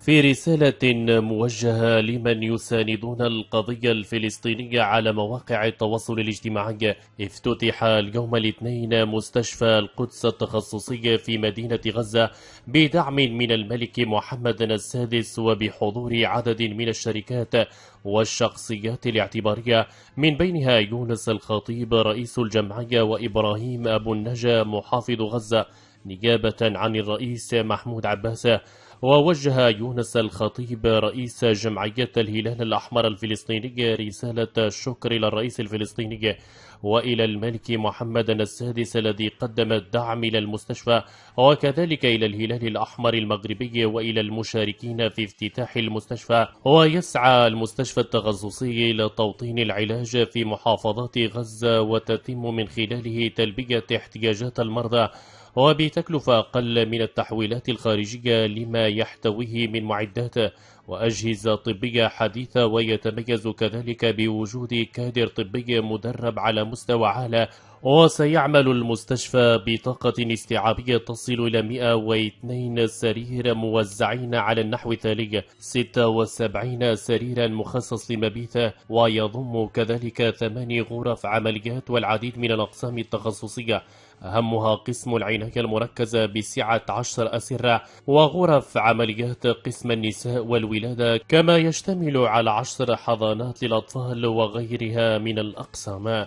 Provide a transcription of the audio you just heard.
في رسالة موجهة لمن يساندون القضية الفلسطينية على مواقع التواصل الاجتماعي افتتح اليوم الاثنين مستشفى القدس التخصصي في مدينة غزة بدعم من الملك محمد السادس وبحضور عدد من الشركات والشخصيات الاعتبارية من بينها يونس الخطيب رئيس الجمعية وإبراهيم أبو النجا محافظ غزة نيابة عن الرئيس محمود عباس ووجه يونس الخطيب رئيس جمعية الهلال الأحمر الفلسطيني رسالة الشكر إلى الرئيس الفلسطيني وإلى الملك محمد السادس الذي قدم الدعم إلى المستشفى وكذلك إلى الهلال الأحمر المغربي وإلى المشاركين في افتتاح المستشفى ويسعى المستشفى التخصصي إلى توطين العلاج في محافظات غزة وتتم من خلاله تلبية احتياجات المرضى وبتكلفة أقل من التحويلات الخارجية لما يحتويه من معدات وأجهزة طبية حديثة ويتميز كذلك بوجود كادر طبي مدرب على مستوى عالي وسيعمل المستشفى بطاقة استيعابية تصل إلى 102 سرير موزعين على النحو التالي 76 سريرا مخصص للمبيت ويضم كذلك ثماني غرف عمليات والعديد من الأقسام التخصصية أهمها قسم العناية المركزة بسعة عشر أسرة وغرف عمليات قسم النساء والولادة كما يشتمل على عشر حضانات للأطفال وغيرها من الأقسام